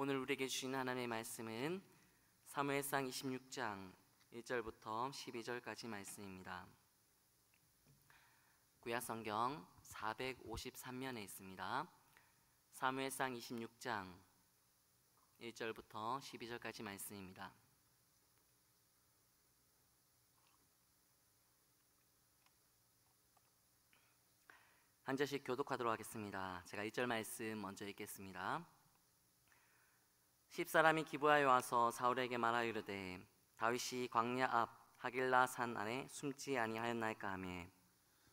오늘 우리에게 주신 하나님의 말씀은 사무엘상 26장 1절부터 12절까지 말씀입니다. 구약성경 453면에 있습니다. 사무엘상 26장 1절부터 12절까지 말씀입니다. 한 절씩 교독하도록 하겠습니다. 제가 1절 말씀 먼저 읽겠습니다. 십사람이 기부하여 와서 사울에게 말하 이르되 다윗이 광야 앞 하길라 산 안에 숨지 아니하였나이까 하며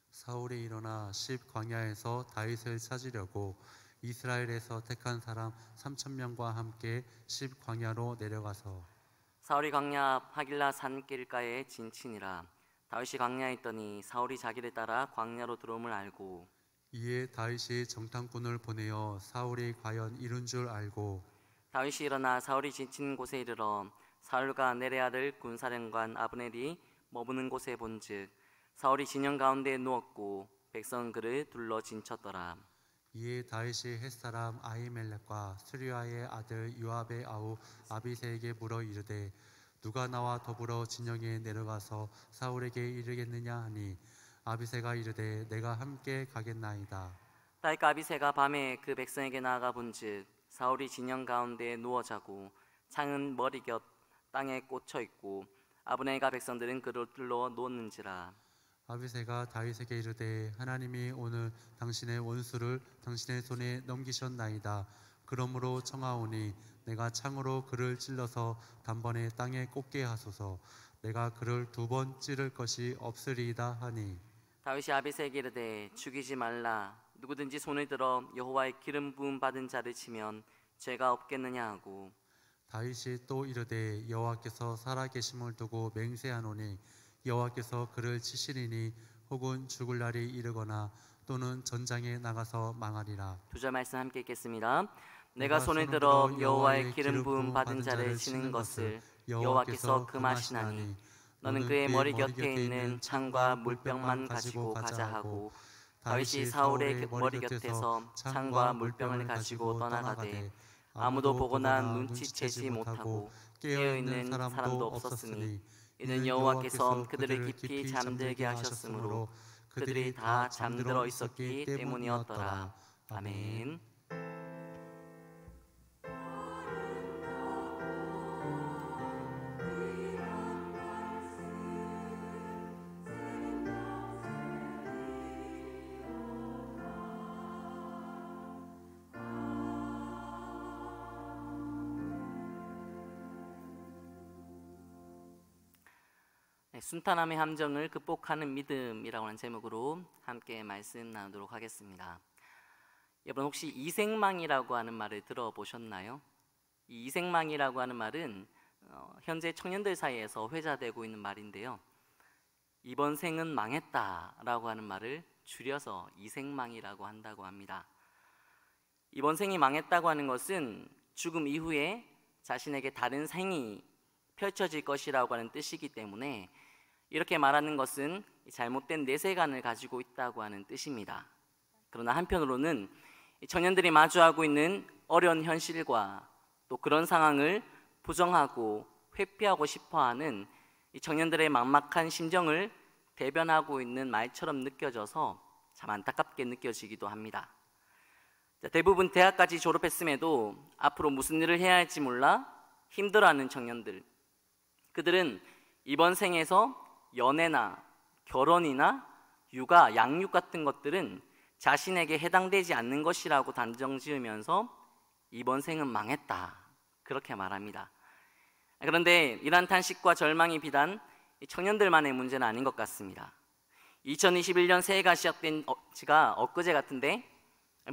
사울이 일어나 십 광야에서 다윗을 찾으려고 이스라엘에서 택한 사람 삼천 명과 함께 십 광야로 내려가서 사울이 광야 앞 하길라 산길가에 진친이라 다윗이 광야에 있더니 사울이 자기를 따라 광야로 들어옴을 알고 이에 다윗이 정탐꾼을 보내어 사울이 과연 이룬 줄 알고 다윗이 일어나 사울이 지친 곳에 이르러 사울과 내넬의 아들 군사령관 아브넬이 머무는 곳에 본즉 사울이 진영 가운데 누웠고 백성 그를 둘러 진쳤더라. 이에 다윗이 햇사람 아이멜렉과 스리아의 아들 요압의 아우 아비세에게 물어 이르되 누가 나와 더불어 진영에 내려가서 사울에게 이르겠느냐 하니 아비세가 이르되 내가 함께 가겠나이다. 다윗과 아비세가 밤에 그 백성에게 나아가 본즉 사울이 진영 가운데에 누워 자고 창은 머리 곁 땅에 꽂혀 있고 아브네가 백성들은 그를 둘러 놓는지라 아비세가 다윗에게 이르되 하나님이 오늘 당신의 원수를 당신의 손에 넘기셨나이다 그러므로 청하오니 내가 창으로 그를 찔러서 단번에 땅에 꽂게 하소서 내가 그를 두 번 찌를 것이 없으리이다 하니 다윗이 아비세에게 이르되 죽이지 말라 누구든지 손을 들어 여호와의 기름 부음 받은 자를 치면 죄가 없겠느냐 하고 다윗이 또 이르되 여호와께서 살아계심을 두고 맹세하노니 여호와께서 그를 치시리니 혹은 죽을 날이 이르거나 또는 전장에 나가서 망하리라 두절 말씀 함께 읽겠습니다 내가 손을 들어 여호와의 기름 부음 받은 자를 치는 것을 여호와께서 금하시나니 너는 그의 머리 곁에 있는 창과 물병만 가지고 가자 하고 다윗이 사울의 머리 곁에서 창과 물병을 가지고 떠나가되 아무도 보거나 눈치채지 못하고 깨어 있는 사람도 없었으니 이는 여호와께서 그들을 깊이 잠들게 하셨으므로 그들이 다 잠들어 있었기 때문이었더라. 아멘. 순탄함의 함정을 극복하는 믿음이라고 하는 제목으로 함께 말씀 나누도록 하겠습니다. 여러분 혹시 이생망이라고 하는 말을 들어보셨나요? 이 이생망이라고 하는 말은 어, 현재 청년들 사이에서 회자되고 있는 말인데요. 이번 생은 망했다라고 하는 말을 줄여서 이생망이라고 한다고 합니다. 이번 생이 망했다고 하는 것은 죽음 이후에 자신에게 다른 생이 펼쳐질 것이라고 하는 뜻이기 때문에 이렇게 말하는 것은 잘못된 내세관을 가지고 있다고 하는 뜻입니다. 그러나 한편으로는 청년들이 마주하고 있는 어려운 현실과 또 그런 상황을 부정하고 회피하고 싶어하는 청년들의 막막한 심정을 대변하고 있는 말처럼 느껴져서 참 안타깝게 느껴지기도 합니다. 대부분 대학까지 졸업했음에도 앞으로 무슨 일을 해야 할지 몰라 힘들어하는 청년들. 그들은 이번 생에서 연애나 결혼이나 육아, 양육 같은 것들은 자신에게 해당되지 않는 것이라고 단정 지으면서 이번 생은 망했다. 그렇게 말합니다. 그런데 이러 탄식과 절망이 비단 청년들만의 문제는 아닌 것 같습니다. 2021년 새해가 시작된 어, 지가 엊그제 같은데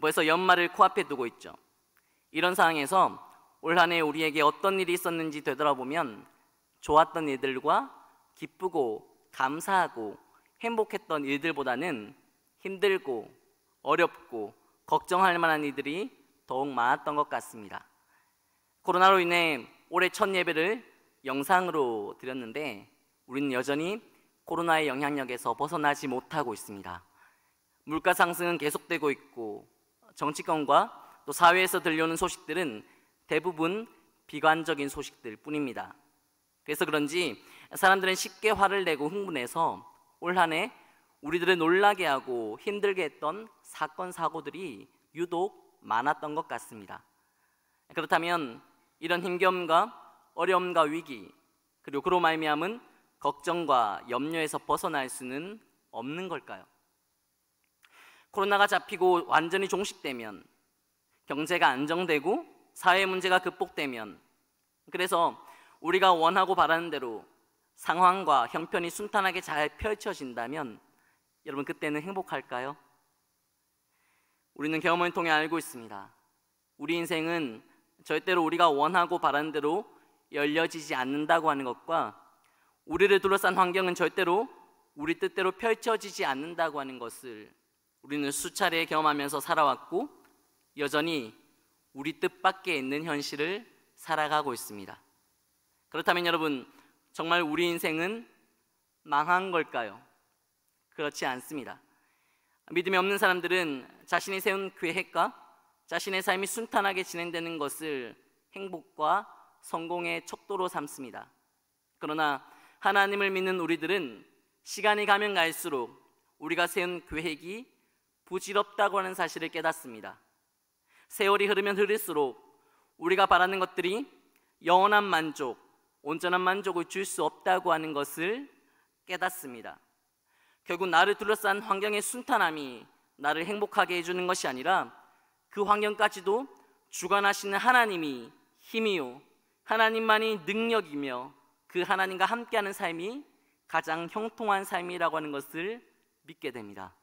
벌써 연말을 코앞에 두고 있죠. 이런 상황에서 올한해 우리에게 어떤 일이 있었는지 되돌아보면 좋았던 일들과 기쁘고 감사하고 행복했던 일들보다는 힘들고 어렵고 걱정할 만한 일들이 더욱 많았던 것 같습니다. 코로나로 인해 올해 첫 예배를 영상으로 드렸는데 우리는 여전히 코로나의 영향력에서 벗어나지 못하고 있습니다. 물가 상승은 계속되고 있고 정치권과 또 사회에서 들려오는 소식들은 대부분 비관적인 소식들 뿐입니다. 그래서 그런지 사람들은 쉽게 화를 내고 흥분해서 올 한해 우리들을 놀라게 하고 힘들게 했던 사건 사고들이 유독 많았던 것 같습니다. 그렇다면 이런 힘겨움과 어려움과 위기 그리고 그로 말미암은 걱정과 염려에서 벗어날 수는 없는 걸까요? 코로나가 잡히고 완전히 종식되면 경제가 안정되고 사회 문제가 극복되면 그래서 우리가 원하고 바라는 대로 상황과 형편이 순탄하게 잘 펼쳐진다면 여러분 그때는 행복할까요? 우리는 경험을 통해 알고 있습니다. 우리 인생은 절대로 우리가 원하고 바라는 대로 열려지지 않는다고 하는 것과 우리를 둘러싼 환경은 절대로 우리 뜻대로 펼쳐지지 않는다고 하는 것을 우리는 수차례 경험하면서 살아왔고 여전히 우리 뜻밖에 있는 현실을 살아가고 있습니다. 그렇다면 여러분 정말 우리 인생은 망한 걸까요? 그렇지 않습니다. 믿음이 없는 사람들은 자신이 세운 계획과 자신의 삶이 순탄하게 진행되는 것을 행복과 성공의 척도로 삼습니다. 그러나 하나님을 믿는 우리들은 시간이 가면 갈수록 우리가 세운 계획이 부질없다고 하는 사실을 깨닫습니다. 세월이 흐르면 흐를수록 우리가 바라는 것들이 영원한 만족, 온전한 만족을 줄 수 없다고 하는 것을 깨닫습니다. 결국 나를 둘러싼 환경의 순탄함이 나를 행복하게 해주는 것이 아니라 그 환경까지도 주관하시는 하나님이 힘이요. 하나님만이 능력이며 그 하나님과 함께하는 삶이 가장 형통한 삶이라고 하는 것을 믿게 됩니다.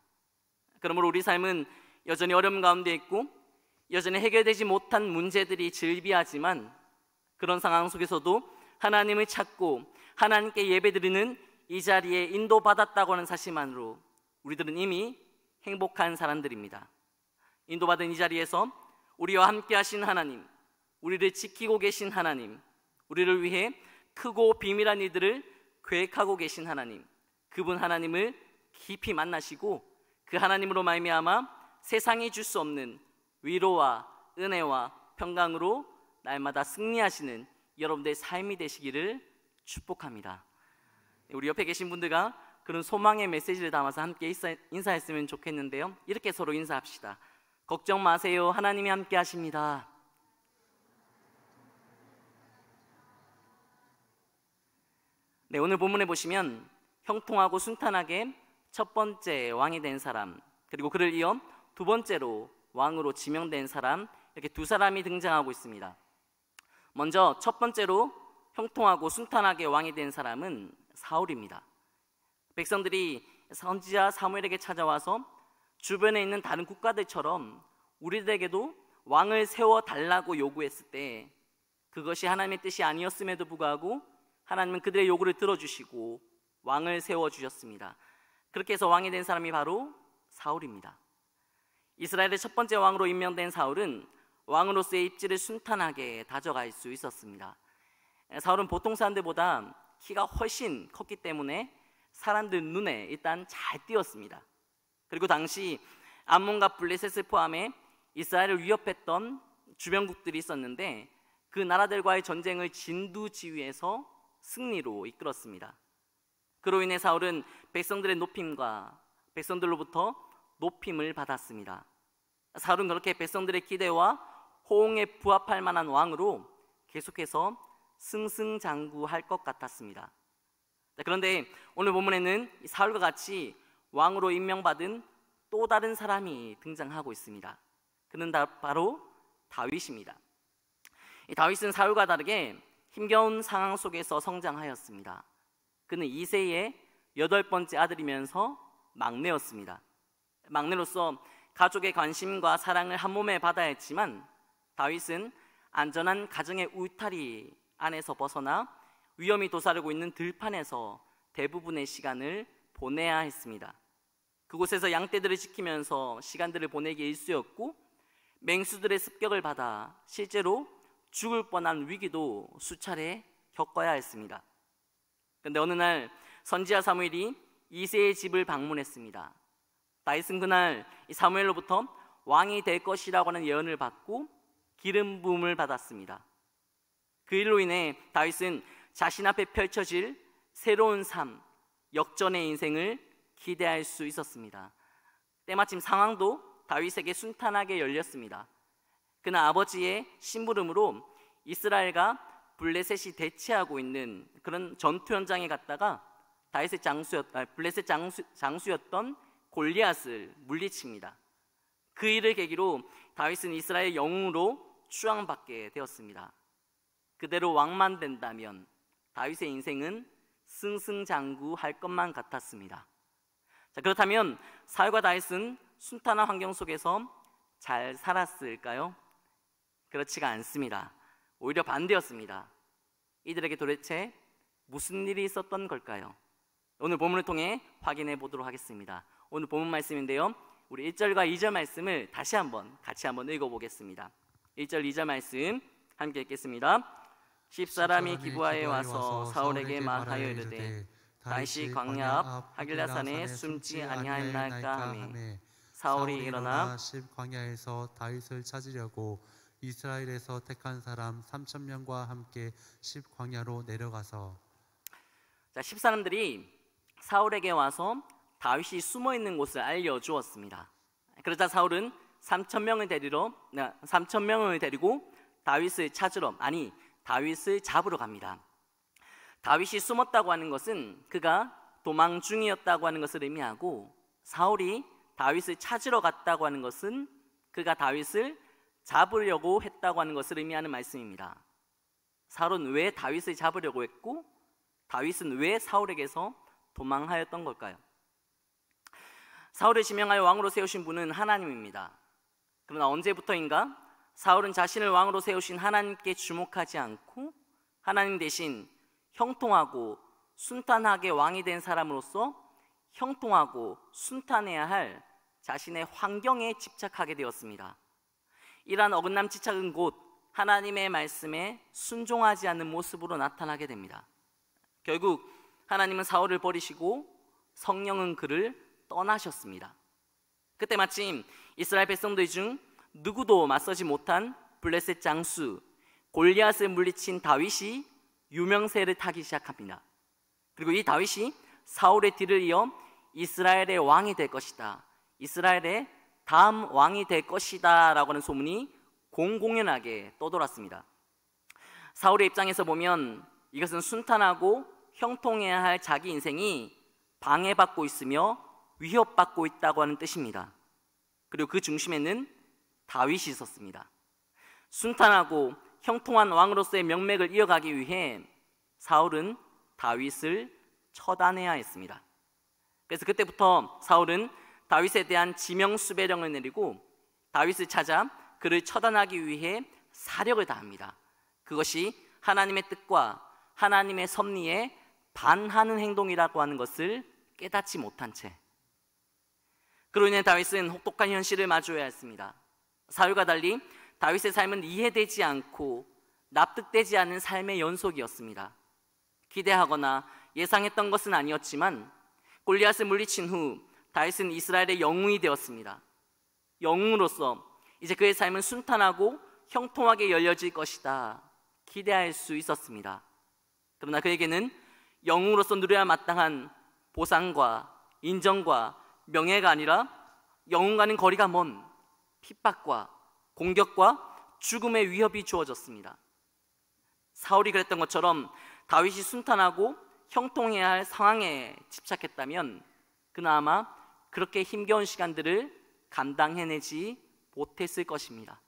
그러므로 우리 삶은 여전히 어려움 가운데 있고 여전히 해결되지 못한 문제들이 즐비하지만 그런 상황 속에서도 하나님을 찾고 하나님께 예배드리는 이 자리에 인도받았다고 하는 사실만으로 우리들은 이미 행복한 사람들입니다. 인도받은 이 자리에서 우리와 함께 하신 하나님, 우리를 지키고 계신 하나님, 우리를 위해 크고 비밀한 이들을 계획하고 계신 하나님, 그분 하나님을 깊이 만나시고 그 하나님으로 말미암아 세상이 줄 수 없는 위로와 은혜와 평강으로 날마다 승리하시는 여러분들의 삶이 되시기를 축복합니다. 우리 옆에 계신 분들과 그런 소망의 메시지를 담아서 함께 인사했으면 좋겠는데요. 이렇게 서로 인사합시다. 걱정 마세요. 하나님이 함께 하십니다. 네, 오늘 본문에 보시면 형통하고 순탄하게 첫 번째 왕이 된 사람, 그리고 그를 이어 두 번째로 왕으로 지명된 사람, 이렇게 두 사람이 등장하고 있습니다. 먼저 첫 번째로 형통하고 순탄하게 왕이 된 사람은 사울입니다. 백성들이 선지자 사무엘에게 찾아와서 주변에 있는 다른 국가들처럼 우리들에게도 왕을 세워 달라고 요구했을 때 그것이 하나님의 뜻이 아니었음에도 불구하고 하나님은 그들의 요구를 들어주시고 왕을 세워 주셨습니다. 그렇게 해서 왕이 된 사람이 바로 사울입니다. 이스라엘의 첫 번째 왕으로 임명된 사울은 왕으로서의 입지를 순탄하게 다져갈 수 있었습니다. 사울은 보통 사람들보다 키가 훨씬 컸기 때문에 사람들 눈에 일단 잘 띄었습니다. 그리고 당시 암몬과 블레셋을 포함해 이스라엘을 위협했던 주변국들이 있었는데 그 나라들과의 전쟁을 진두지휘해서 승리로 이끌었습니다. 그로 인해 사울은 백성들의 높임과 백성들로부터 높임을 받았습니다. 사울은 그렇게 백성들의 기대와 호응에 부합할 만한 왕으로 계속해서 승승장구할 것 같았습니다. 네, 그런데 오늘 본문에는 사울과 같이 왕으로 임명받은 또 다른 사람이 등장하고 있습니다. 그는 바로 다윗입니다. 다윗은 사울과 다르게 힘겨운 상황 속에서 성장하였습니다. 그는 2세의 여덟 번째 아들이면서 막내였습니다. 막내로서 가족의 관심과 사랑을 한 몸에 받아야 했지만 다윗은 안전한 가정의 울타리 안에서 벗어나 위험이 도사르고 있는 들판에서 대부분의 시간을 보내야 했습니다. 그곳에서 양떼들을 지키면서 시간들을 보내기 일쑤였고 맹수들의 습격을 받아 실제로 죽을 뻔한 위기도 수차례 겪어야 했습니다. 그런데 어느 날 선지자 사무엘이 이세의 집을 방문했습니다. 다윗은 그날 사무엘로부터 왕이 될 것이라고 하는 예언을 받고 기름 부음을 받았습니다. 그 일로 인해 다윗은 자신 앞에 펼쳐질 새로운 삶, 역전의 인생을 기대할 수 있었습니다. 때마침 상황도 다윗에게 순탄하게 열렸습니다. 그는 아버지의 심부름으로 이스라엘과 블레셋이 대치하고 있는 그런 전투 현장에 갔다가 다윗의 장수였, 아, 블레셋 장수, 장수였던 골리앗을 물리칩니다. 그 일을 계기로 다윗은 이스라엘 영웅으로 추앙받게 되었습니다. 그대로 왕만 된다면 다윗의 인생은 승승장구할 것만 같았습니다. 자, 그렇다면 사울과 다윗은 순탄한 환경 속에서 잘 살았을까요? 그렇지가 않습니다. 오히려 반대였습니다. 이들에게 도대체 무슨 일이 있었던 걸까요? 오늘 본문을 통해 확인해 보도록 하겠습니다. 오늘 본문 말씀인데요. 우리 1절과 2절 말씀을 다시 한번 같이 한번 읽어 보겠습니다. 1절 2절 말씀 함께 읽겠습니다. 십사람이 기부하에 와서 사울에게 말하여 이르되 다시 광야 앞 하길라 산에 숨지 아니하였나이까 하매 사울이 일어나 십 광야에서 다윗을 찾으려고 이스라엘에서 택한 사람 3천 명과 함께 십 광야로 내려가서 자, 십사람들이 사울에게 와서 다윗이 숨어 있는 곳을 알려 주었습니다. 그러자 사울은 3천 명을 데리러 3천 명을 데리고 다윗을 찾으러 아니 다윗을 잡으러 갑니다. 다윗이 숨었다고 하는 것은 그가 도망 중이었다고 하는 것을 의미하고 사울이 다윗을 찾으러 갔다고 하는 것은 그가 다윗을 잡으려고 했다고 하는 것을 의미하는 말씀입니다. 사울은 왜 다윗을 잡으려고 했고 다윗은 왜 사울에게서 도망하였던 걸까요? 사울을 지명하여 왕으로 세우신 분은 하나님입니다. 그러나 언제부터인가 사울은 자신을 왕으로 세우신 하나님께 주목하지 않고 하나님 대신 형통하고 순탄하게 왕이 된 사람으로서 형통하고 순탄해야 할 자신의 환경에 집착하게 되었습니다. 이러한 어긋남 집착은 곧 하나님의 말씀에 순종하지 않는 모습으로 나타나게 됩니다. 결국 하나님은 사울을 버리시고 성령은 그를 떠나셨습니다. 그때 마침 이스라엘 백성들 중 누구도 맞서지 못한 블레셋 장수 골리앗을 물리친 다윗이 유명세를 타기 시작합니다. 그리고 이 다윗이 사울의 뒤를 이어 이스라엘의 왕이 될 것이다. 이스라엘의 다음 왕이 될 것이다. 라고 하는 소문이 공공연하게 떠돌았습니다. 사울의 입장에서 보면 이것은 순탄하고 형통해야 할 자기 인생이 방해받고 있으며 위협받고 있다고 하는 뜻입니다. 그리고 그 중심에는 다윗이 있었습니다. 순탄하고 형통한 왕으로서의 명맥을 이어가기 위해 사울은 다윗을 처단해야 했습니다. 그래서 그때부터 사울은 다윗에 대한 지명 수배령을 내리고 다윗을 찾아 그를 처단하기 위해 사력을 다합니다. 그것이 하나님의 뜻과 하나님의 섭리에 반하는 행동이라고 하는 것을 깨닫지 못한 채 그로 인해 다윗은 혹독한 현실을 마주해야 했습니다. 사울과 달리 다윗의 삶은 이해되지 않고 납득되지 않은 삶의 연속이었습니다. 기대하거나 예상했던 것은 아니었지만 골리앗을 물리친 후 다윗은 이스라엘의 영웅이 되었습니다. 영웅으로서 이제 그의 삶은 순탄하고 형통하게 열려질 것이다. 기대할 수 있었습니다. 그러나 그에게는 영웅으로서 누려야 마땅한 보상과 인정과 명예가 아니라 영웅과는 거리가 먼 핍박과 공격과 죽음의 위협이 주어졌습니다. 사울이 그랬던 것처럼 다윗이 순탄하고 형통해야 할 상황에 집착했다면 그나마 그렇게 힘겨운 시간들을 감당해내지 못했을 것입니다.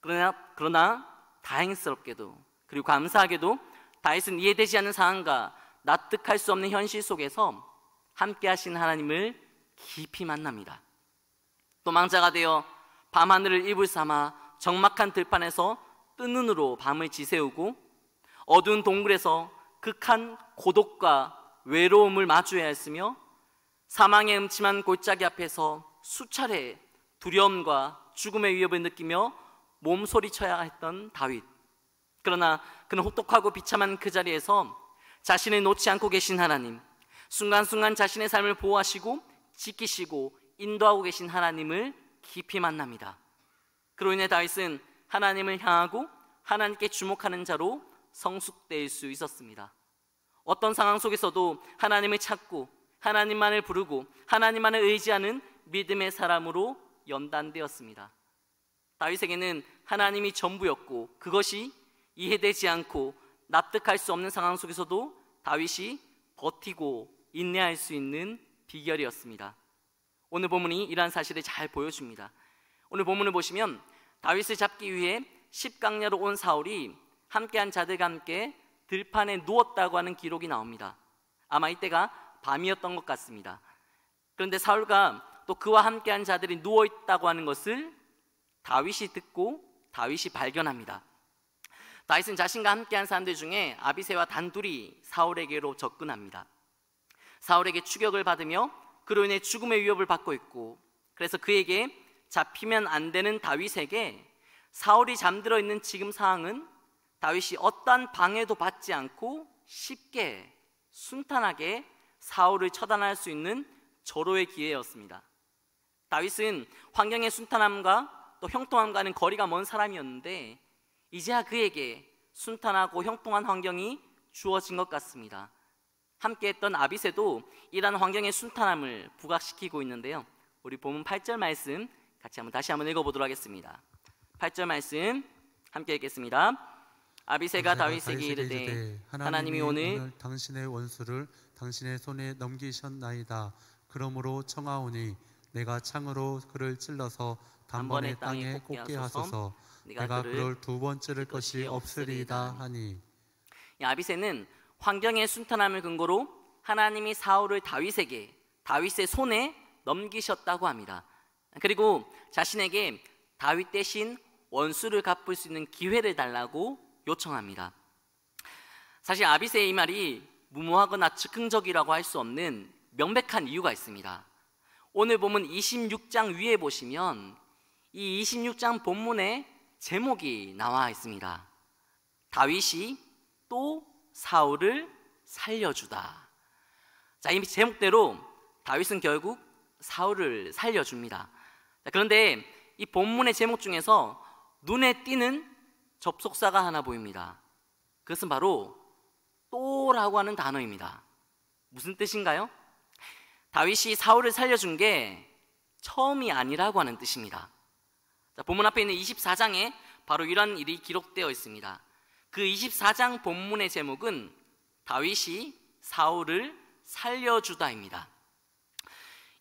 그러나, 그러나 다행스럽게도 그리고 감사하게도 다윗은 이해되지 않는 상황과 납득할 수 없는 현실 속에서 함께 하신 하나님을 깊이 만납니다. 또 망자가 되어 밤하늘을 입을 삼아 적막한 들판에서 뜬 눈으로 밤을 지새우고 어두운 동굴에서 극한 고독과 외로움을 마주해야 했으며 사망의 음침한 골짜기 앞에서 수차례 두려움과 죽음의 위협을 느끼며 몸소리쳐야 했던 다윗. 그러나 그는 혹독하고 비참한 그 자리에서 자신을 놓지 않고 계신 하나님, 순간순간 자신의 삶을 보호하시고 지키시고 인도하고 계신 하나님을 깊이 만납니다. 그로 인해 다윗은 하나님을 향하고 하나님께 주목하는 자로 성숙될 수 있었습니다. 어떤 상황 속에서도 하나님을 찾고 하나님만을 부르고 하나님만을 의지하는 믿음의 사람으로 연단되었습니다. 다윗에게는 하나님이 전부였고 그것이 이해되지 않고 납득할 수 없는 상황 속에서도 다윗이 버티고 인내할 수 있는 비결이었습니다. 오늘 본문이 이러한 사실을 잘 보여줍니다. 오늘 본문을 보시면 다윗을 잡기 위해 십강야로 온 사울이 함께한 자들과 함께 들판에 누웠다고 하는 기록이 나옵니다. 아마 이때가 밤이었던 것 같습니다. 그런데 사울과 또 그와 함께한 자들이 누워 있다고 하는 것을 다윗이 듣고 다윗이 발견합니다. 다윗은 자신과 함께한 사람들 중에 아비세와 단둘이 사울에게로 접근합니다. 사울에게 추격을 받으며 그로 인해 죽음의 위협을 받고 있고 그래서 그에게 잡히면 안 되는 다윗에게 사울이 잠들어 있는 지금 상황은 다윗이 어떠한 방해도 받지 않고 쉽게 순탄하게 사울을 처단할 수 있는 절호의 기회였습니다. 다윗은 환경의 순탄함과 또 형통함과는 거리가 먼 사람이었는데 이제야 그에게 순탄하고 형통한 환경이 주어진 것 같습니다. 함께했던 아비세도 이러한 환경의 순탄함을 부각시키고 있는데요. 우리 본문 8절 말씀 같이 한번 다시 한번 읽어보도록 하겠습니다. 8절 말씀 함께 읽겠습니다. 아비세가 다윗에게 이르되 하나님이 오늘, 오늘 당신의 원수를 당신의 손에 넘기셨나이다. 그러므로 청하오니 내가 창으로 그를 찔러서 단번에 땅에 꽂게 하소서. 내가 그를 두 번째를 것이 없으리이다 하니. 아비세는 환경의 순탄함을 근거로 하나님이 사울을 다윗에게 다윗의 손에 넘기셨다고 합니다. 그리고 자신에게 다윗 대신 원수를 갚을 수 있는 기회를 달라고 요청합니다. 사실 아비세의 이 말이 무모하거나 즉흥적이라고 할 수 없는 명백한 이유가 있습니다. 오늘 보면 26장 위에 보시면 이 26장 본문에 제목이 나와 있습니다. 다윗이 또 사울을 살려주다. 자, 이미 제목대로 다윗은 결국 사울을 살려줍니다. 자, 그런데 이 본문의 제목 중에서 눈에 띄는 접속사가 하나 보입니다. 그것은 바로 또라고 하는 단어입니다. 무슨 뜻인가요? 다윗이 사울을 살려준 게 처음이 아니라고 하는 뜻입니다. 자, 본문 앞에 있는 24장에 바로 이런 일이 기록되어 있습니다. 그 24장 본문의 제목은 다윗이 사울을 살려주다입니다.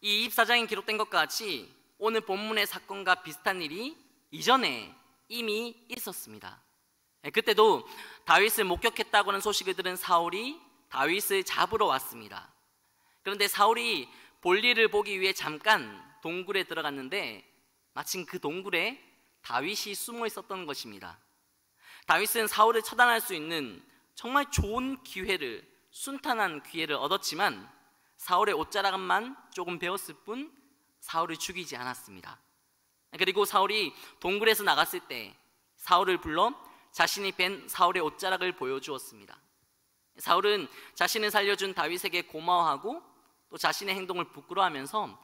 이 24장에 기록된 것 같이 오늘 본문의 사건과 비슷한 일이 이전에 이미 있었습니다. 예, 그때도 다윗을 목격했다고는 하 소식을 들은 사울이 다윗을 잡으러 왔습니다. 그런데 사울이 볼일을 보기 위해 잠깐 동굴에 들어갔는데 마침 그 동굴에 다윗이 숨어 있었던 것입니다. 다윗은 사울을 처단할 수 있는 정말 좋은 기회를 순탄한 기회를 얻었지만 사울의 옷자락만 조금 배웠을 뿐 사울을 죽이지 않았습니다. 그리고 사울이 동굴에서 나갔을 때 사울을 불러 자신이 뺀 사울의 옷자락을 보여주었습니다. 사울은 자신을 살려준 다윗에게 고마워하고 또 자신의 행동을 부끄러워하면서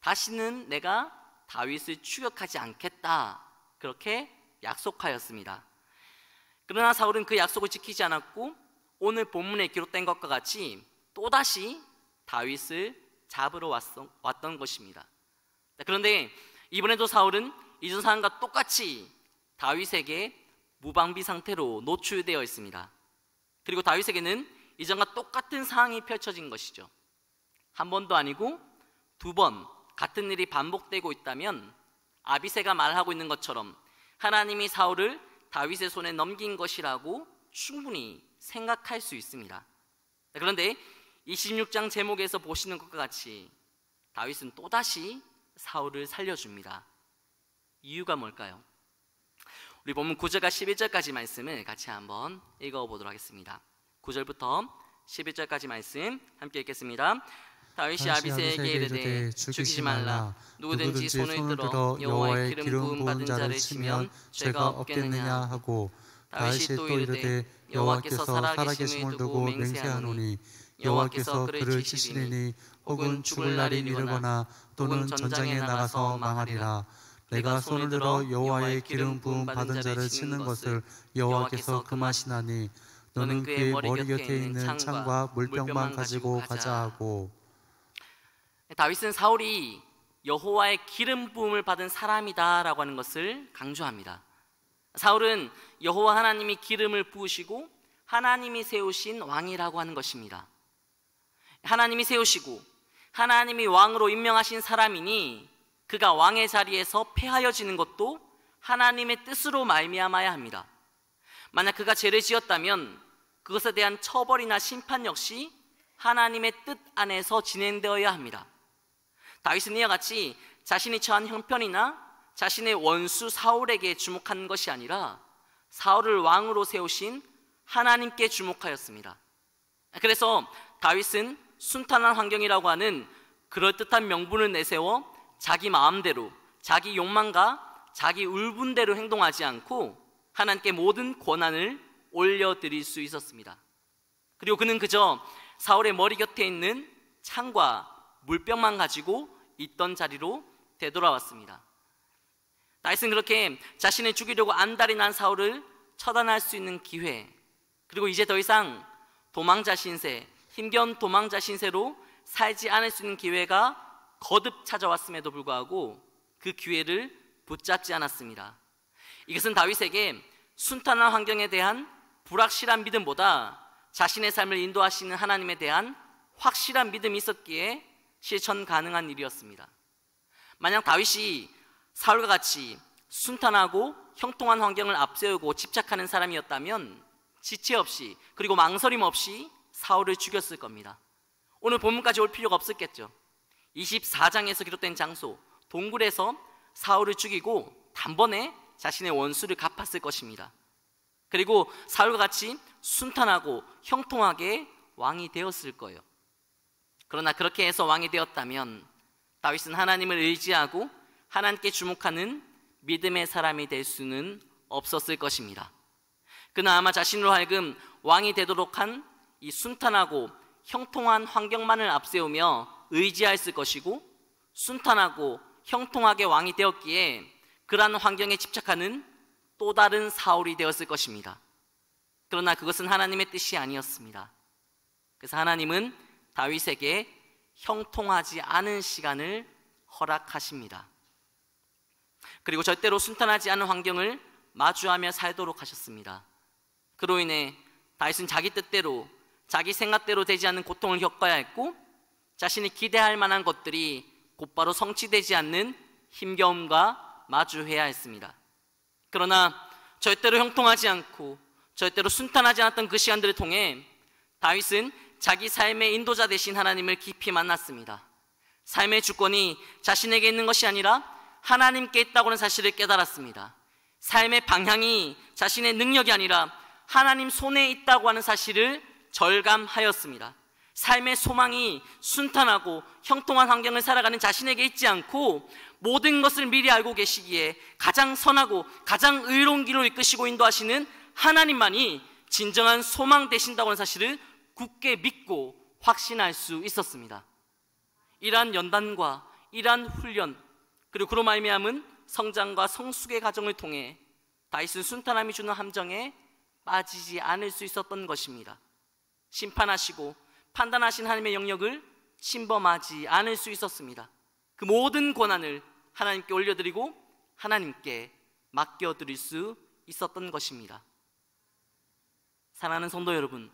다시는 내가 다윗을 추격하지 않겠다 그렇게 약속하였습니다. 그러나 사울은 그 약속을 지키지 않았고 오늘 본문에 기록된 것과 같이 또다시 다윗을 잡으러 왔어, 왔던 것입니다. 그런데 이번에도 사울은 이전 사안과 똑같이 다윗에게 무방비 상태로 노출되어 있습니다. 그리고 다윗에게는 이전과 똑같은 상황이 펼쳐진 것이죠. 한 번도 아니고 두 번 같은 일이 반복되고 있다면 아비세가 말하고 있는 것처럼 하나님이 사울을 다윗의 손에 넘긴 것이라고 충분히 생각할 수 있습니다. 네, 그런데 26장 제목에서 보시는 것과 같이 다윗은 또다시 사울을 살려줍니다. 이유가 뭘까요? 우리 보면 9절과 11절까지 말씀을 같이 한번 읽어보도록 하겠습니다. 9절부터 11절까지 말씀 함께 읽겠습니다. 다윗이 아비세에게 이르되 죽이지 말라 누구든지 손을 들어 여호와의 기름 부은 자를 치면 죄가 없겠느냐 하고 다윗이 또 이르되 여호와께서 살아계심을 두고 맹세하노니 여호와께서 그를 치시리니 혹은 죽을 날이 이르거나 또는 전장에 나가서 망하리라 내가 손을 들어 여호와의 기름 부음 받은 자를 치는 것을 여호와께서 금하시나니 너는 그의 머리 곁에 있는 창과 물병만 가지고 가자 하고 다윗은 사울이 여호와의 기름 부음을 받은 사람이다라고 하는 것을 강조합니다. 사울은 여호와 하나님이 기름을 부으시고 하나님이 세우신 왕이라고 하는 것입니다. 하나님이 세우시고 하나님이 왕으로 임명하신 사람이니 그가 왕의 자리에서 패하여지는 것도 하나님의 뜻으로 말미암아야 합니다. 만약 그가 죄를 지었다면 그것에 대한 처벌이나 심판 역시 하나님의 뜻 안에서 진행되어야 합니다. 다윗은 이와 같이 자신이 처한 형편이나 자신의 원수 사울에게 주목한 것이 아니라 사울을 왕으로 세우신 하나님께 주목하였습니다. 그래서 다윗은 순탄한 환경이라고 하는 그럴듯한 명분을 내세워 자기 마음대로 자기 욕망과 자기 울분대로 행동하지 않고 하나님께 모든 권한을 올려드릴 수 있었습니다. 그리고 그는 그저 사울의 머리 곁에 있는 창과 물병만 가지고 있던 자리로 되돌아왔습니다. 다윗은 그렇게 자신을 죽이려고 안달이 난 사울을 처단할 수 있는 기회 그리고 이제 더 이상 도망자 신세 힘겨운 도망자 신세로 살지 않을 수 있는 기회가 거듭 찾아왔음에도 불구하고 그 기회를 붙잡지 않았습니다. 이것은 다윗에게 순탄한 환경에 대한 불확실한 믿음보다 자신의 삶을 인도하시는 하나님에 대한 확실한 믿음이 있었기에 실천 가능한 일이었습니다. 만약 다윗이 사울과 같이 순탄하고 형통한 환경을 앞세우고 집착하는 사람이었다면 지체 없이 그리고 망설임 없이 사울을 죽였을 겁니다. 오늘 본문까지 올 필요가 없었겠죠. 24장에서 기록된 장소 동굴에서 사울을 죽이고 단번에 자신의 원수를 갚았을 것입니다. 그리고 사울과 같이 순탄하고 형통하게 왕이 되었을 거예요. 그러나 그렇게 해서 왕이 되었다면 다윗은 하나님을 의지하고 하나님께 주목하는 믿음의 사람이 될 수는 없었을 것입니다. 그나 아마 자신으로 하여금 왕이 되도록 한 이 순탄하고 형통한 환경만을 앞세우며 의지하였을 것이고 순탄하고 형통하게 왕이 되었기에 그러한 환경에 집착하는 또 다른 사울이 되었을 것입니다. 그러나 그것은 하나님의 뜻이 아니었습니다. 그래서 하나님은 다윗에게 형통하지 않은 시간을 허락하십니다. 그리고 절대로 순탄하지 않은 환경을 마주하며 살도록 하셨습니다. 그로 인해 다윗은 자기 뜻대로 자기 생각대로 되지 않는 고통을 겪어야 했고 자신이 기대할 만한 것들이 곧바로 성취되지 않는 힘겨움과 마주해야 했습니다. 그러나 절대로 형통하지 않고 절대로 순탄하지 않았던 그 시간들을 통해 다윗은 자기 삶의 인도자 되신 하나님을 깊이 만났습니다. 삶의 주권이 자신에게 있는 것이 아니라 하나님께 있다고 는 사실을 깨달았습니다. 삶의 방향이 자신의 능력이 아니라 하나님 손에 있다고 하는 사실을 절감하였습니다. 삶의 소망이 순탄하고 형통한 환경을 살아가는 자신에게 있지 않고 모든 것을 미리 알고 계시기에 가장 선하고 가장 의로운 길로 이끄시고 인도하시는 하나님만이 진정한 소망 되신다고 하는 사실을 굳게 믿고 확신할 수 있었습니다. 이러한 연단과 이러한 훈련 그리고 그로 말미암은 성장과 성숙의 과정을 통해 다이슨 순탄함이 주는 함정에 빠지지 않을 수 있었던 것입니다. 심판하시고 판단하신 하나님의 영역을 침범하지 않을 수 있었습니다. 그 모든 권한을 하나님께 올려드리고 하나님께 맡겨드릴 수 있었던 것입니다. 사랑하는 성도 여러분,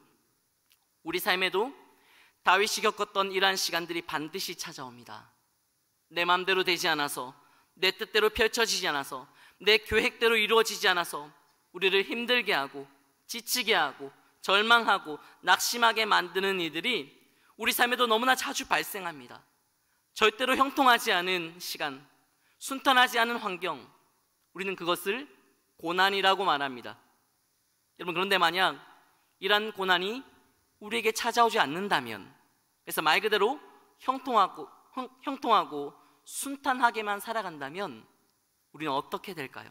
우리 삶에도 다윗이 겪었던 이러한 시간들이 반드시 찾아옵니다. 내 마음대로 되지 않아서 내 뜻대로 펼쳐지지 않아서 내 계획대로 이루어지지 않아서 우리를 힘들게 하고 지치게 하고 절망하고 낙심하게 만드는 이들이 우리 삶에도 너무나 자주 발생합니다. 절대로 형통하지 않은 시간, 순탄하지 않은 환경, 우리는 그것을 고난이라고 말합니다. 여러분, 그런데 만약 이런 고난이 우리에게 찾아오지 않는다면 그래서 말 그대로 형통하고 형, 통하고 순탄하게만 살아간다면 우리는 어떻게 될까요?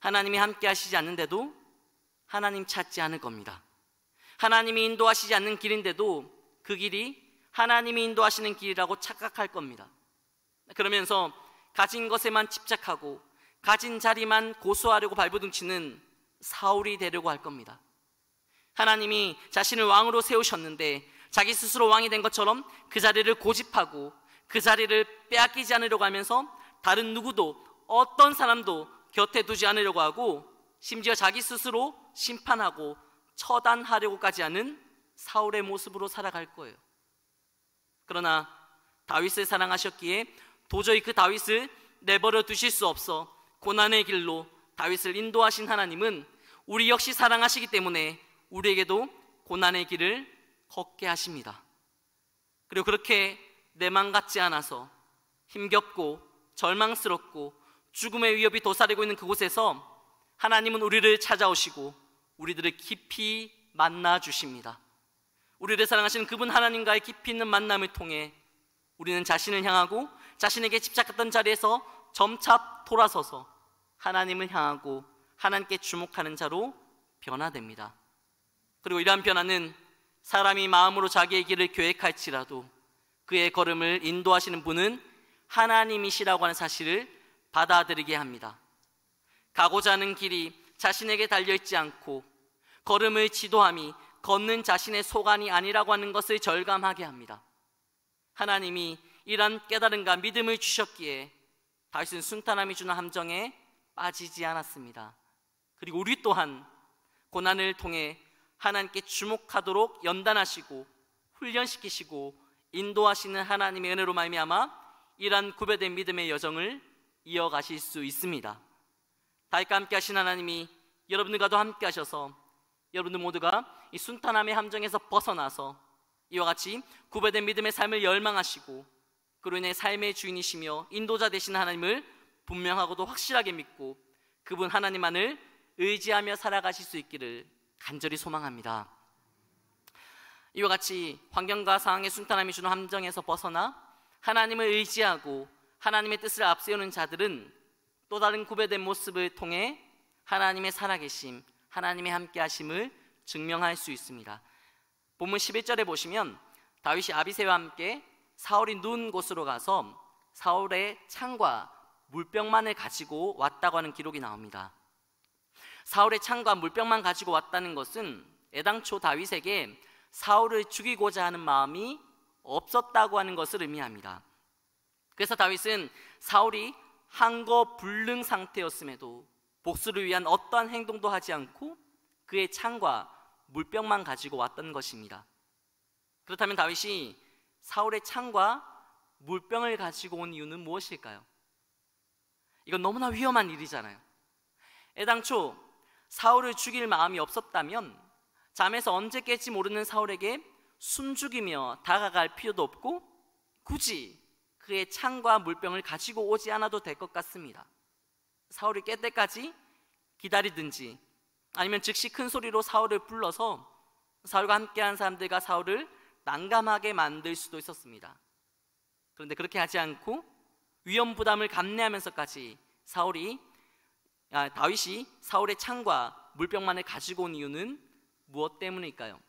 하나님이 함께 하시지 않는데도 하나님 찾지 않을 겁니다. 하나님이 인도하시지 않는 길인데도 그 길이 하나님이 인도하시는 길이라고 착각할 겁니다. 그러면서 가진 것에만 집착하고 가진 자리만 고수하려고 발버둥치는 사울이 되려고 할 겁니다. 하나님이 자신을 왕으로 세우셨는데 자기 스스로 왕이 된 것처럼 그 자리를 고집하고 그 자리를 빼앗기지 않으려고 하면서 다른 누구도 어떤 사람도 곁에 두지 않으려고 하고 심지어 자기 스스로 심판하고 처단하려고까지 하는 사울의 모습으로 살아갈 거예요. 그러나 다윗을 사랑하셨기에 도저히 그 다윗을 내버려 두실 수 없어 고난의 길로 다윗을 인도하신 하나님은 우리 역시 사랑하시기 때문에 우리에게도 고난의 길을 걷게 하십니다. 그리고 그렇게 내맘 같지 않아서 힘겹고 절망스럽고 죽음의 위협이 도사리고 있는 그곳에서 하나님은 우리를 찾아오시고 우리들을 깊이 만나 주십니다. 우리를 사랑하시는 그분 하나님과의 깊이 있는 만남을 통해 우리는 자신을 향하고 자신에게 집착했던 자리에서 점차 돌아서서 하나님을 향하고 하나님께 주목하는 자로 변화됩니다. 그리고 이러한 변화는 사람이 마음으로 자기의 길을 계획할지라도 그의 걸음을 인도하시는 분은 하나님이시라고 하는 사실을 받아들이게 합니다. 가고자 하는 길이 자신에게 달려있지 않고 걸음을 지도함이 걷는 자신의 소관이 아니라고 하는 것을 절감하게 합니다. 하나님이 이런 깨달음과 믿음을 주셨기에 다윗은 순탄함이 주는 함정에 빠지지 않았습니다. 그리고 우리 또한 고난을 통해 하나님께 주목하도록 연단하시고 훈련시키시고 인도하시는 하나님의 은혜로 말미암아 이러한 구별된 믿음의 여정을 이어가실 수 있습니다. 다윗과 함께 하신 하나님이 여러분들과도 함께 하셔서 여러분들 모두가 이 순탄함의 함정에서 벗어나서 이와 같이 구별된 믿음의 삶을 열망하시고 그로 인해 삶의 주인이시며 인도자 되신 하나님을 분명하고도 확실하게 믿고 그분 하나님만을 의지하며 살아가실 수 있기를 간절히 소망합니다. 이와 같이 환경과 상황의 순탄함이 주는 함정에서 벗어나 하나님을 의지하고 하나님의 뜻을 앞세우는 자들은 또 다른 구별된 모습을 통해 하나님의 살아계심, 하나님의 함께하심을 증명할 수 있습니다. 본문 11절에 보시면 다윗이 아비새와 함께 사울이 누운 곳으로 가서 사울의 창과 물병만을 가지고 왔다고 하는 기록이 나옵니다. 사울의 창과 물병만 가지고 왔다는 것은 애당초 다윗에게 사울을 죽이고자 하는 마음이 없었다고 하는 것을 의미합니다. 그래서 다윗은 사울이 항거불능 상태였음에도 복수를 위한 어떠한 행동도 하지 않고 그의 창과 물병만 가지고 왔던 것입니다. 그렇다면 다윗이 사울의 창과 물병을 가지고 온 이유는 무엇일까요? 이건 너무나 위험한 일이잖아요. 애당초 사울을 죽일 마음이 없었다면 잠에서 언제 깰지 모르는 사울에게 숨죽이며 다가갈 필요도 없고 굳이 그의 창과 물병을 가지고 오지 않아도 될 것 같습니다. 사울이 깰 때까지 기다리든지 아니면 즉시 큰 소리로 사울을 불러서 사울과 함께한 사람들과 사울을 난감하게 만들 수도 있었습니다. 그런데 그렇게 하지 않고 위험 부담을 감내하면서까지 사울이 아, 다윗이 사울의 창과 물병만을 가지고 온 이유는 무엇 때문일까요?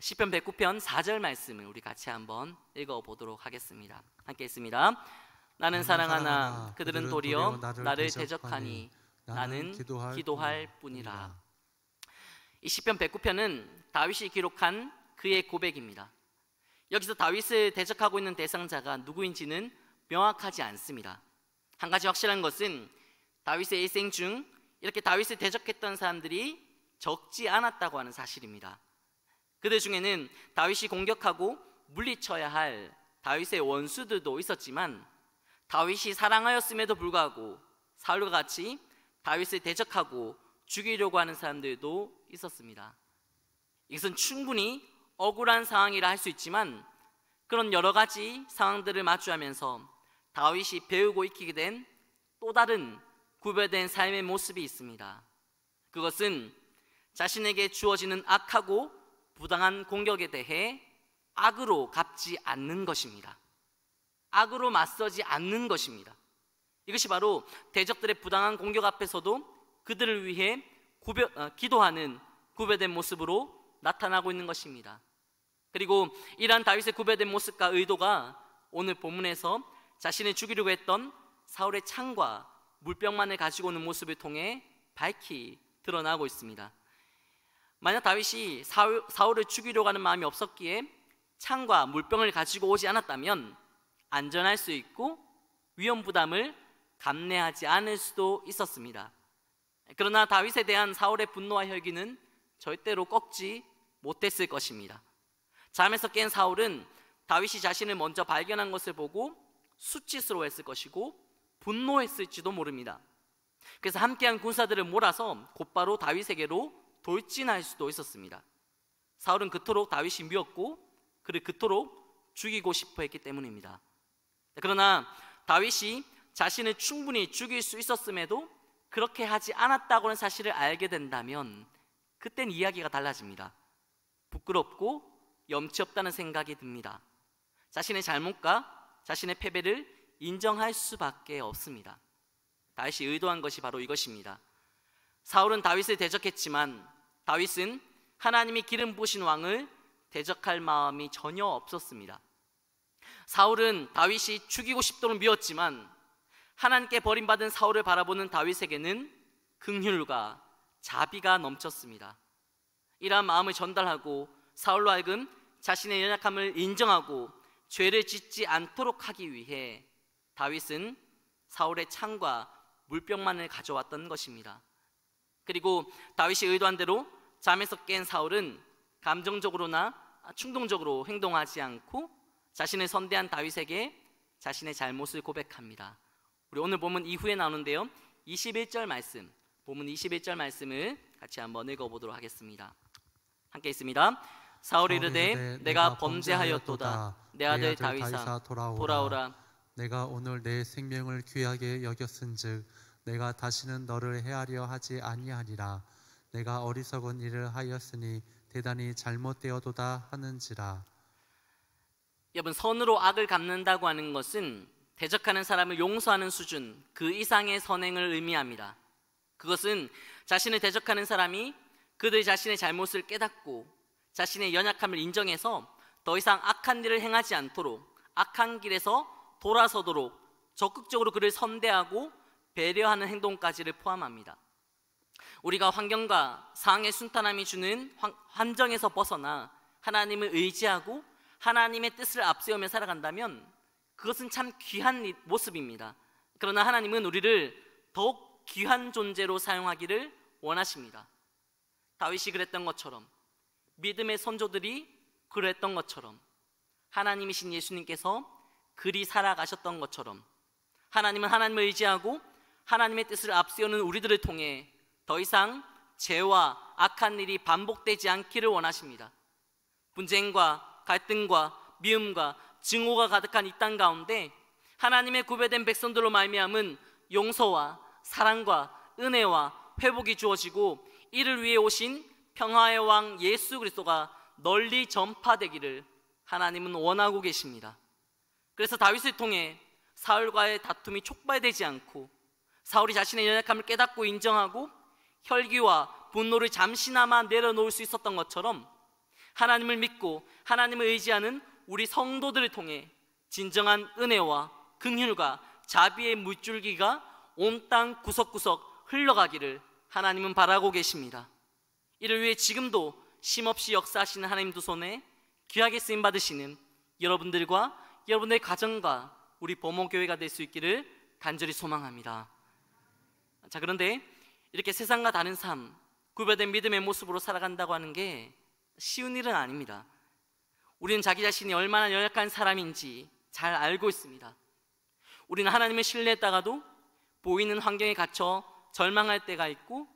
시편 109편 4절 말씀을 우리 같이 한번 읽어 보도록 하겠습니다. 함께 했습니다 나는 사랑하나 그들은 도리어 나를 대적하니 나는 기도할 뿐이라. 이 시편 109편은 다윗이 기록한 그의 고백입니다. 여기서 다윗을 대적하고 있는 대상자가 누구인지는 명확하지 않습니다. 한 가지 확실한 것은 다윗의 일생 중 이렇게 다윗을 대적했던 사람들이 적지 않았다고 하는 사실입니다. 그들 중에는 다윗이 공격하고 물리쳐야 할 다윗의 원수들도 있었지만 다윗이 사랑하였음에도 불구하고 사울과 같이 다윗을 대적하고 죽이려고 하는 사람들도 있었습니다. 이것은 충분히 억울한 상황이라 할 수 있지만 그런 여러 가지 상황들을 마주하면서 다윗이 배우고 익히게 된 또 다른 구별된 삶의 모습이 있습니다. 그것은 자신에게 주어지는 악하고 부당한 공격에 대해 악으로 갚지 않는 것입니다. 악으로 맞서지 않는 것입니다. 이것이 바로 대적들의 부당한 공격 앞에서도 그들을 위해 구별, 어, 기도하는 구별된 모습으로 나타나고 있는 것입니다. 그리고 이러한 다윗의 구별된 모습과 의도가 오늘 본문에서 자신을 죽이려고 했던 사울의 창과 물병만을 가지고 오는 모습을 통해 밝히 드러나고 있습니다. 만약 다윗이 사울, 사울을 죽이려고 하는 마음이 없었기에 창과 물병을 가지고 오지 않았다면 안전할 수 있고 위험 부담을 감내하지 않을 수도 있었습니다. 그러나 다윗에 대한 사울의 분노와 혈기는 절대로 꺾지 못했을 것입니다. 잠에서 깬 사울은 다윗이 자신을 먼저 발견한 것을 보고 수치스러워했을 것이고 분노했을지도 모릅니다. 그래서 함께한 군사들을 몰아서 곧바로 다윗에게로 돌진할 수도 있었습니다. 사울은 그토록 다윗이 미웠고 그를 그토록 죽이고 싶어 했기 때문입니다. 그러나 다윗이 자신을 충분히 죽일 수 있었음에도 그렇게 하지 않았다고는 사실을 알게 된다면 그땐 이야기가 달라집니다. 부끄럽고 염치 없다는 생각이 듭니다. 자신의 잘못과 자신의 패배를 인정할 수밖에 없습니다. 다윗이 의도한 것이 바로 이것입니다. 사울은 다윗을 대적했지만 다윗은 하나님이 기름 부신 왕을 대적할 마음이 전혀 없었습니다. 사울은 다윗이 죽이고 싶도록 미웠지만 하나님께 버림받은 사울을 바라보는 다윗에게는 긍휼과 자비가 넘쳤습니다. 이러한 마음을 전달하고 사울로 하여금 자신의 연약함을 인정하고 죄를 짓지 않도록 하기 위해 다윗은 사울의 창과 물병만을 가져왔던 것입니다. 그리고 다윗이 의도한 대로 잠에서 깬 사울은 감정적으로나 충동적으로 행동하지 않고 자신을 선대한 다윗에게 자신의 잘못을 고백합니다. 우리 오늘 보면 이후에 나오는데요. 21절 말씀, 보면 21절 말씀을 같이 한번 읽어보도록 하겠습니다. 함께 있습니다. 사울이 르되 내가 범죄하였도다. 내 아들 다윗아 돌아오라. 내가 오늘 내 생명을 귀하게 여겼은즉 내가 다시는 너를 헤아려 하지 아니하리라 내가 어리석은 일을 하였으니 대단히 잘못되어도다 하는지라 여러분 선으로 악을 갚는다고 하는 것은 대적하는 사람을 용서하는 수준 그 이상의 선행을 의미합니다. 그것은 자신을 대적하는 사람이 그들 자신의 잘못을 깨닫고 자신의 연약함을 인정해서 더 이상 악한 일을 행하지 않도록 악한 길에서 돌아서도록 적극적으로 그를 선대하고 배려하는 행동까지를 포함합니다. 우리가 환경과 상황의 순탄함이 주는 환정에서 벗어나 하나님을 의지하고 하나님의 뜻을 앞세우며 살아간다면 그것은 참 귀한 모습입니다. 그러나 하나님은 우리를 더욱 귀한 존재로 사용하기를 원하십니다. 다윗이 그랬던 것처럼 믿음의 선조들이 그랬던 것처럼 하나님이신 예수님께서 그리 살아가셨던 것처럼 하나님은 하나님을 의지하고 하나님의 뜻을 앞세우는 우리들을 통해 더 이상 죄와 악한 일이 반복되지 않기를 원하십니다. 분쟁과 갈등과 미움과 증오가 가득한 이 땅 가운데 하나님의 구별된 백성들로 말미암은 용서와 사랑과 은혜와 회복이 주어지고 이를 위해 오신 평화의 왕 예수 그리스도가 널리 전파되기를 하나님은 원하고 계십니다. 그래서 다윗을 통해 사울과의 다툼이 촉발되지 않고 사울이 자신의 연약함을 깨닫고 인정하고 혈기와 분노를 잠시나마 내려놓을 수 있었던 것처럼 하나님을 믿고 하나님을 의지하는 우리 성도들을 통해 진정한 은혜와 긍휼과 자비의 물줄기가 온 땅 구석구석 흘러가기를 하나님은 바라고 계십니다. 이를 위해 지금도 심없이 역사하시는 하나님 두 손에 귀하게 쓰임 받으시는 여러분들과 여러분의 가정과 우리 보모교회가 될 수 있기를 간절히 소망합니다. 자, 그런데 이렇게 세상과 다른 삶, 구별된 믿음의 모습으로 살아간다고 하는 게 쉬운 일은 아닙니다. 우리는 자기 자신이 얼마나 연약한 사람인지 잘 알고 있습니다. 우리는 하나님의 신뢰에다가도 보이는 환경에 갇혀 절망할 때가 있고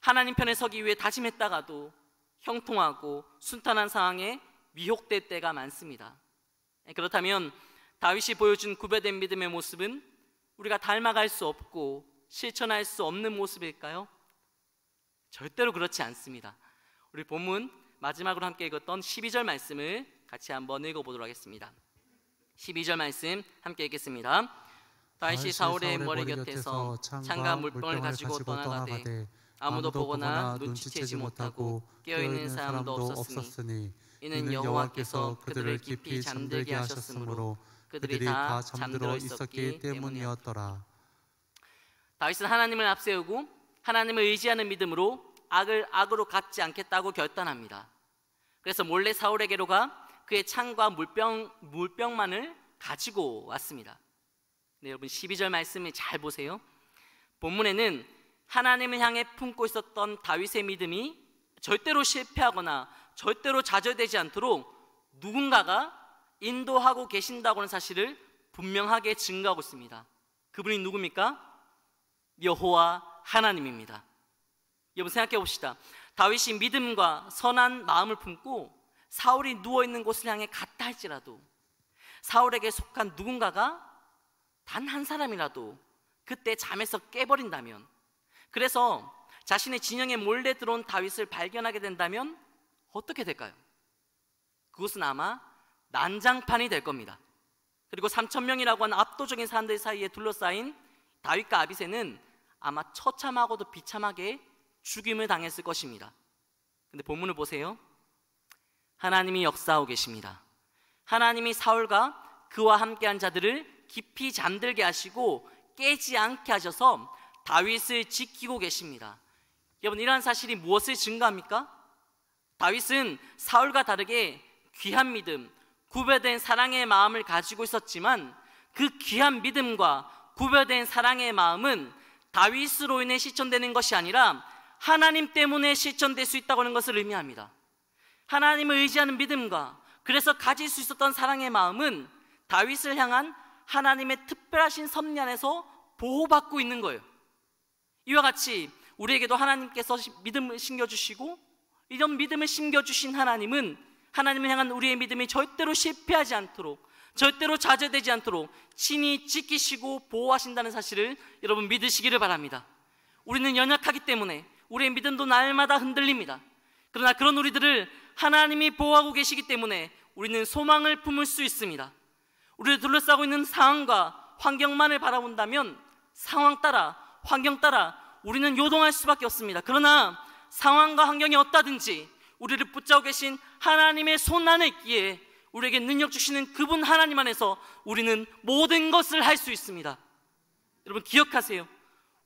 하나님 편에 서기 위해 다짐했다가도 형통하고 순탄한 상황에 미혹될 때가 많습니다. 네, 그렇다면 다윗이 보여준 구별된 믿음의 모습은 우리가 닮아갈 수 없고 실천할 수 없는 모습일까요? 절대로 그렇지 않습니다. 우리 본문 마지막으로 함께 읽었던 12절 말씀을 같이 한번 읽어보도록 하겠습니다. 12절 말씀 함께 읽겠습니다. 다윗이 사울의 머리 곁에서 창과 물병을 가지고 떠나가되 아무도 보거나 눈치채지 못하고 깨어있는 사람도 없었으니 이는 여호와께서 그들을 깊이 잠들게 하셨으므로 그들이 다 잠들어 있었기 때문이었더라. 다윗은 하나님을 앞세우고 하나님을 의지하는 믿음으로 악을 악으로 갚지 않겠다고 결단합니다. 그래서 몰래 사울에게로 가 그의 창과 물병 물병만을 가지고 왔습니다. 네, 여러분 12절 말씀을 잘 보세요. 본문에는 하나님을 향해 품고 있었던 다윗의 믿음이 절대로 실패하거나 절대로 좌절되지 않도록 누군가가 인도하고 계신다고 하는 사실을 분명하게 증거하고 있습니다. 그분이 누굽니까? 여호와 하나님입니다. 여러분 생각해 봅시다. 다윗이 믿음과 선한 마음을 품고 사울이 누워 있는 곳을 향해 갔다 할지라도 사울에게 속한 누군가가 단 한 사람이라도 그때 잠에서 깨버린다면 그래서 자신의 진영에 몰래 들어온 다윗을 발견하게 된다면 어떻게 될까요? 그것은 아마 난장판이 될 겁니다. 그리고 3천 명이라고 하는 압도적인 사람들 사이에 둘러싸인 다윗과 아비새는 아마 처참하고도 비참하게 죽임을 당했을 것입니다. 근데 본문을 보세요. 하나님이 역사하고 계십니다. 하나님이 사울과 그와 함께한 자들을 깊이 잠들게 하시고 깨지 않게 하셔서 다윗을 지키고 계십니다. 여러분 이러한 사실이 무엇을 증가합니까? 다윗은 사울과 다르게 귀한 믿음, 구별된 사랑의 마음을 가지고 있었지만 그 귀한 믿음과 구별된 사랑의 마음은 다윗으로 인해 실천되는 것이 아니라 하나님 때문에 실천될 수 있다고 하는 것을 의미합니다. 하나님을 의지하는 믿음과 그래서 가질 수 있었던 사랑의 마음은 다윗을 향한 하나님의 특별하신 섭리 안에서 보호받고 있는 거예요. 이와 같이 우리에게도 하나님께서 믿음을 신겨주시고 이런 믿음을 심겨주신 하나님은 하나님을 향한 우리의 믿음이 절대로 실패하지 않도록 절대로 좌절되지 않도록 친히 지키시고 보호하신다는 사실을 여러분 믿으시기를 바랍니다. 우리는 연약하기 때문에 우리의 믿음도 날마다 흔들립니다. 그러나 그런 우리들을 하나님이 보호하고 계시기 때문에 우리는 소망을 품을 수 있습니다. 우리를 둘러싸고 있는 상황과 환경만을 바라본다면 상황 따라 환경 따라 우리는 요동할 수밖에 없습니다. 그러나 상황과 환경이 어떠든지 우리를 붙잡고 계신 하나님의 손 안에 있기에 우리에게 능력 주시는 그분 하나님 안에서 우리는 모든 것을 할 수 있습니다. 여러분 기억하세요.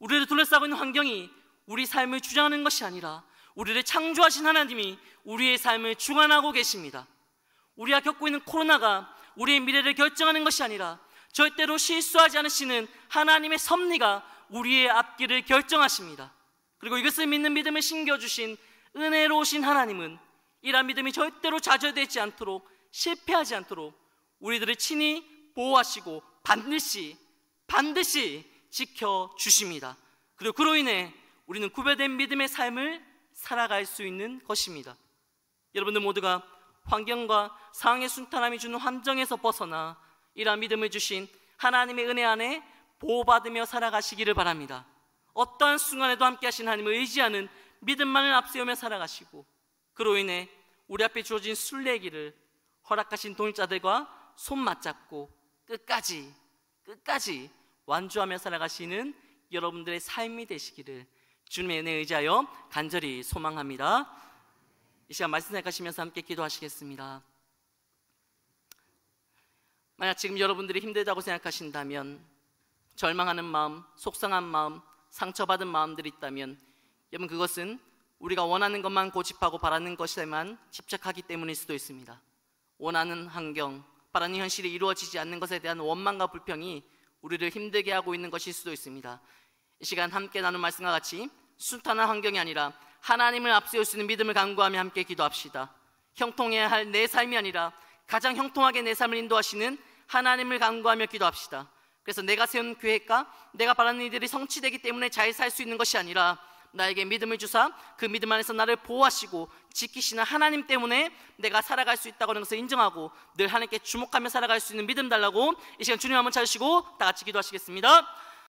우리를 둘러싸고 있는 환경이 우리 삶을 주장하는 것이 아니라 우리를 창조하신 하나님이 우리의 삶을 주관하고 계십니다. 우리가 겪고 있는 코로나가 우리의 미래를 결정하는 것이 아니라 절대로 실수하지 않으시는 하나님의 섭리가 우리의 앞길을 결정하십니다. 그리고 이것을 믿는 믿음을 신겨주신 은혜로우신 하나님은 이러한 믿음이 절대로 좌절되지 않도록 실패하지 않도록 우리들을 친히 보호하시고 반드시 반드시 지켜 주십니다. 그리고 그로 인해 우리는 구별된 믿음의 삶을 살아갈 수 있는 것입니다. 여러분들 모두가 환경과 상황의 순탄함이 주는 함정에서 벗어나 이러한 믿음을 주신 하나님의 은혜 안에 보호받으며 살아가시기를 바랍니다. 어떠한 순간에도 함께하신 하나님을 의지하는 믿음만을 앞세우며 살아가시고 그로 인해 우리 앞에 주어진 순례길을 허락하신 동일자들과 손 맞잡고 끝까지 끝까지 완주하며 살아가시는 여러분들의 삶이 되시기를 주님의 은혜 의지하여 간절히 소망합니다. 이 시간 말씀 생각하시면서 함께 기도하시겠습니다. 만약 지금 여러분들이 힘들다고 생각하신다면 절망하는 마음, 속상한 마음, 상처받은 마음들이 있다면 여러분 그것은 우리가 원하는 것만 고집하고 바라는 것에만 집착하기 때문일 수도 있습니다. 원하는 환경, 바라는 현실이 이루어지지 않는 것에 대한 원망과 불평이 우리를 힘들게 하고 있는 것일 수도 있습니다. 이 시간 함께 나눈 말씀과 같이 순탄한 환경이 아니라 하나님을 앞세울 수 있는 믿음을 간구하며 함께 기도합시다. 형통해야 할 내 삶이 아니라 가장 형통하게 내 삶을 인도하시는 하나님을 간구하며 기도합시다. 그래서 내가 세운 계획과 내가 바라는 이들이 성취되기 때문에 잘 살 수 있는 것이 아니라 나에게 믿음을 주사 그 믿음 안에서 나를 보호하시고 지키시는 하나님 때문에 내가 살아갈 수 있다고 하는 것을 인정하고 늘 하나님께 주목하며 살아갈 수 있는 믿음 달라고 이 시간 주님 한번 찾으시고 다 같이 기도하시겠습니다.